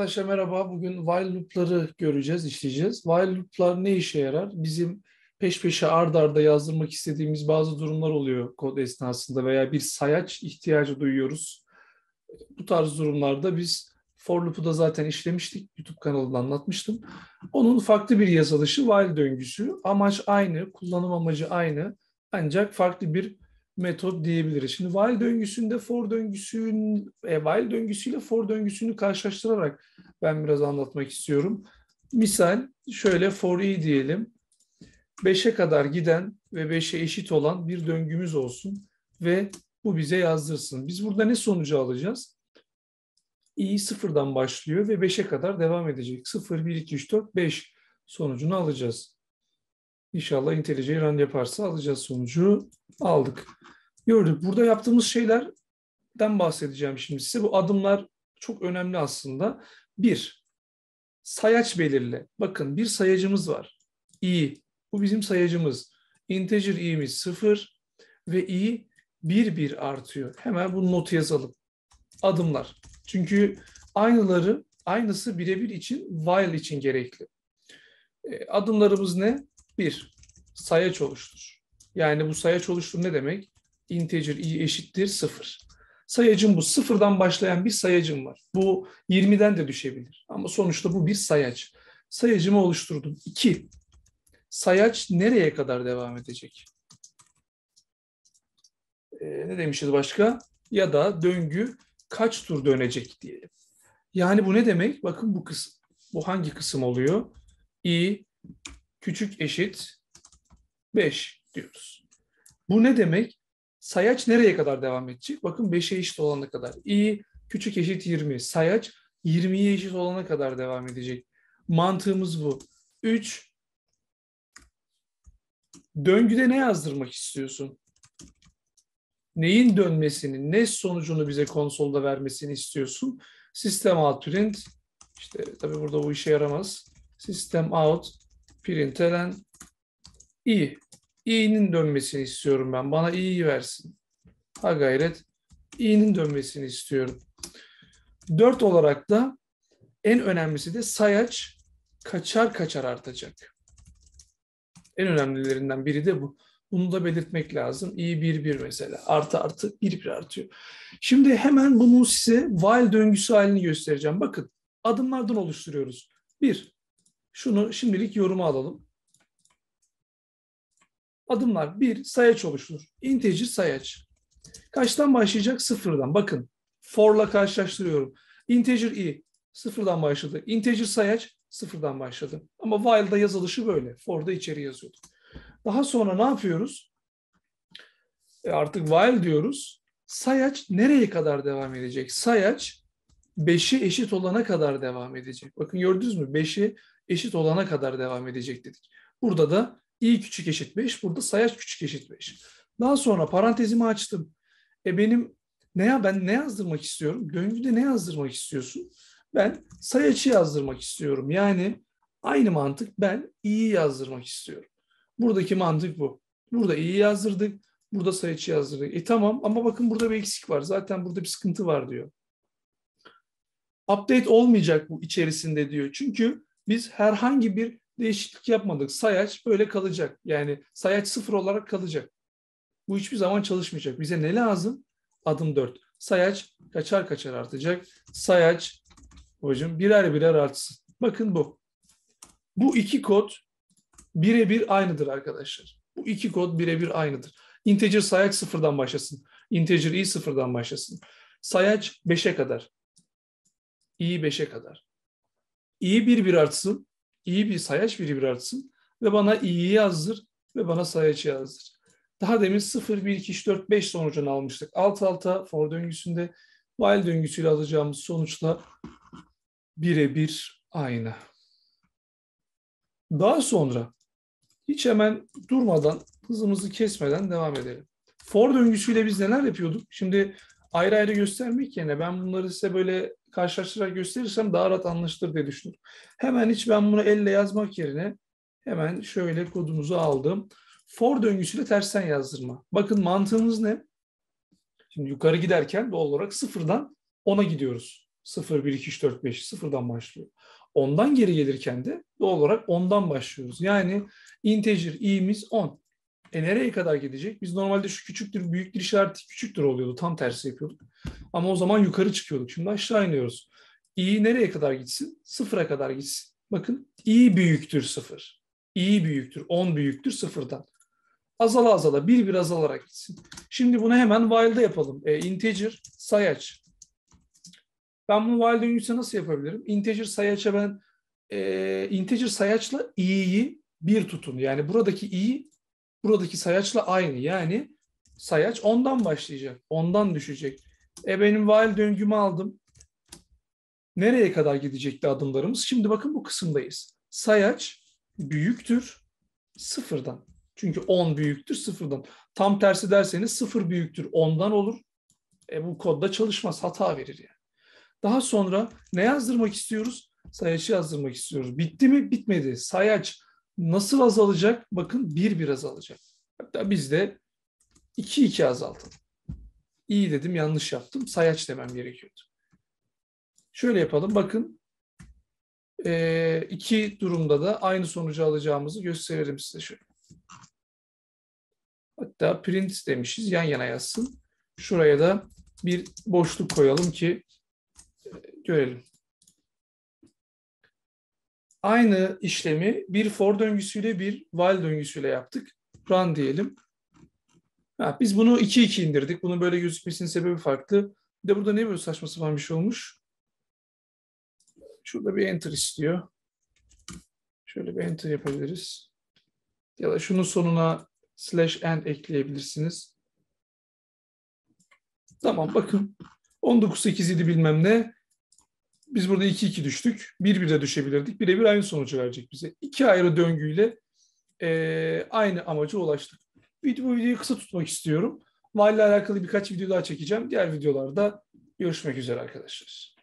Arkadaşlar merhaba. Bugün while loop'ları göreceğiz, işleyeceğiz. While loop'lar ne işe yarar? Bizim peş peşe ard arda yazdırmak istediğimiz bazı durumlar oluyor kod esnasında veya bir sayaç ihtiyacı duyuyoruz. Bu tarz durumlarda biz for loop'u da zaten işlemiştik. YouTube kanalında anlatmıştım. Onun farklı bir yazılışı while döngüsü. Amaç aynı, kullanım amacı aynı. Ancak farklı bir metot diyebiliriz. Şimdi while döngüsünde for döngüsünün, e, while döngüsüyle for döngüsünü karşılaştırarak ben biraz anlatmak istiyorum. Misal şöyle for i diyelim. 5'e kadar giden ve 5'e eşit olan bir döngümüz olsun ve bu bize yazdırsın. Biz burada ne sonucu alacağız? i sıfırdan başlıyor ve 5'e kadar devam edecek. 0, 1, 2, 3, 4, 5 sonucunu alacağız. İnşallah IntelliJ run yaparsa alacağız sonucu. Aldık. Gördük. Burada yaptığımız şeylerden bahsedeceğim şimdi size. Bu adımlar çok önemli aslında. Bir, sayaç belirle. Bakın bir sayacımız var. i. Bu bizim sayacımız. Integer i'miz sıfır ve i bir bir artıyor. Hemen bu notu yazalım. Adımlar. Çünkü aynıları, aynısı birebir için while için gerekli. E, adımlarımız ne? Bir, sayaç oluştur. Yani bu sayaç oluştur ne demek? Integer i eşittir sıfır. Sayacım bu. Sıfırdan başlayan bir sayacım var. Bu 20'den de düşebilir. Ama sonuçta bu bir sayaç. Sayacımı oluşturdum. 2. Sayaç nereye kadar devam edecek? Ee, ne demişiz başka? Ya da döngü kaç tur dönecek diyelim. Yani bu ne demek? Bakın bu kısım. Bu hangi kısım oluyor? i küçük eşit 5 diyoruz. Bu ne demek? Sayaç nereye kadar devam edecek? Bakın 5'e eşit olana kadar. i küçük eşit 20. Sayaç 20'ye eşit olana kadar devam edecek. Mantığımız bu. 3. Döngüde ne yazdırmak istiyorsun? Neyin dönmesini, ne sonucunu bize konsolda vermesini istiyorsun? System out print. İşte tabii burada bu işe yaramaz. System out println i i'nin dönmesini istiyorum ben. Bana i'yi versin. Ha gayret. i'nin dönmesini istiyorum. Dört olarak da en önemlisi de sayaç kaçar kaçar artacak. En önemlilerinden biri de bu. Bunu da belirtmek lazım. İyi bir bir mesela. Artı artı bir bir artıyor. Şimdi hemen bunun size while döngüsü halini göstereceğim. Bakın adımlardan oluşturuyoruz. Bir, şunu şimdilik yoruma alalım adımlar. Bir, sayaç oluşturur. Integer sayaç. Kaçtan başlayacak? Sıfırdan. Bakın, for'la karşılaştırıyorum. Integer i sıfırdan başladı. Integer sayaç sıfırdan başladı. Ama while'da yazılışı böyle. For'da içeri yazıyorduk. Daha sonra ne yapıyoruz? E artık while diyoruz. Sayaç nereye kadar devam edecek? Sayaç 5'i eşit olana kadar devam edecek. Bakın gördünüz mü? 5'i eşit olana kadar devam edecek dedik. Burada da i küçük eşit 5. Burada sayaç küçük eşit 5. Daha sonra parantezimi açtım. E benim ne ya ben ne yazdırmak istiyorum? Döngüde ne yazdırmak istiyorsun? Ben sayaçı yazdırmak istiyorum. Yani aynı mantık ben i'yi yazdırmak istiyorum. Buradaki mantık bu. Burada i'yi yazdırdık. Burada sayaçı yazdırdık. E tamam ama bakın burada bir eksik var. Zaten burada bir sıkıntı var diyor. Update olmayacak bu içerisinde diyor. Çünkü biz herhangi bir değişiklik yapmadık. Sayaç böyle kalacak. Yani sayaç sıfır olarak kalacak. Bu hiçbir zaman çalışmayacak. Bize ne lazım? Adım dört. Sayaç kaçar kaçar artacak. Sayaç hocam birer birer artsın. Bakın bu. Bu iki kod birebir aynıdır arkadaşlar. Bu iki kod birebir aynıdır. Integer sayaç sıfırdan başlasın. Integer i sıfırdan başlasın. Sayaç 5'e kadar. i 5'e kadar. i 1 1 artsın iyi bir sayaç birimi artsın ve bana iyi yazdır ve bana sayaç yazdır. Daha demin 0, 1, 2, 3, 4, 5 sonucunu almıştık. Alt alta for döngüsünde while döngüsüyle alacağımız sonuçla birebir aynı. Daha sonra hiç hemen durmadan, hızımızı kesmeden devam edelim. For döngüsüyle biz neler yapıyorduk? Şimdi ayrı ayrı göstermek yerine ben bunları size böyle karşılaştırarak gösterirsem daha rahat anlaşılır diye düşündüm. Hemen hiç ben bunu elle yazmak yerine hemen şöyle kodumuzu aldım. For döngüsüyle tersten yazdırma. Bakın mantığımız ne? Şimdi yukarı giderken doğal olarak sıfırdan ona gidiyoruz. 0, 1, 2, 3, 4, 5 sıfırdan başlıyor. Ondan geri gelirken de doğal olarak ondan başlıyoruz. Yani integer i'miz 10. E nereye kadar gidecek? Biz normalde şu küçüktür, büyüktür işareti küçüktür oluyordu. Tam tersi yapıyorduk. Ama o zaman yukarı çıkıyorduk. Şimdi aşağı iniyoruz. i nereye kadar gitsin? Sıfıra kadar gitsin. Bakın i büyüktür sıfır. i büyüktür. 10 büyüktür sıfırdan. Azala azala bir bir azalarak gitsin. Şimdi bunu hemen while'da yapalım. E, integer sayaç. Ben bunu while döngüsüne nasıl yapabilirim? Integer sayaça ben e, integer sayaçla i'yi bir tutun. Yani buradaki i buradaki sayaçla aynı. Yani sayaç ondan başlayacak. Ondan düşecek. E benim while döngümü aldım. Nereye kadar gidecekti adımlarımız? Şimdi bakın bu kısımdayız. Sayaç büyüktür sıfırdan. Çünkü 10 büyüktür sıfırdan. Tam tersi derseniz sıfır büyüktür ondan olur. E bu kodda çalışmaz hata verir yani. Daha sonra ne yazdırmak istiyoruz? Sayaçı yazdırmak istiyoruz. Bitti mi? Bitmedi. Sayaç nasıl azalacak? Bakın 1 bir azalacak. Hatta biz de 2 2 azaltalım. İyi dedim yanlış yaptım sayaç demem gerekiyordu. Şöyle yapalım bakın e, iki durumda da aynı sonucu alacağımızı gösterelim size şöyle. Hatta print demişiz yan yana yazsın. Şuraya da bir boşluk koyalım ki e, görelim. Aynı işlemi bir for döngüsüyle bir while döngüsüyle yaptık. Run diyelim. Ha, biz bunu 2-2 indirdik. Bunun böyle gözükmesinin sebebi farklı. Bir de burada ne böyle saçma sapan bir şey olmuş? Şurada bir enter istiyor. Şöyle bir enter yapabiliriz. Ya da şunun sonuna slash end ekleyebilirsiniz. Tamam bakın. 19.8 idi bilmem ne. Biz burada 2-2 düştük. 1-1'e düşebilirdik. Birebir aynı sonucu verecek bize. İki ayrı döngüyle e, aynı amaca ulaştık bu videoyu kısa tutmak istiyorum. Mahalle alakalı birkaç video daha çekeceğim. Diğer videolarda görüşmek üzere arkadaşlar.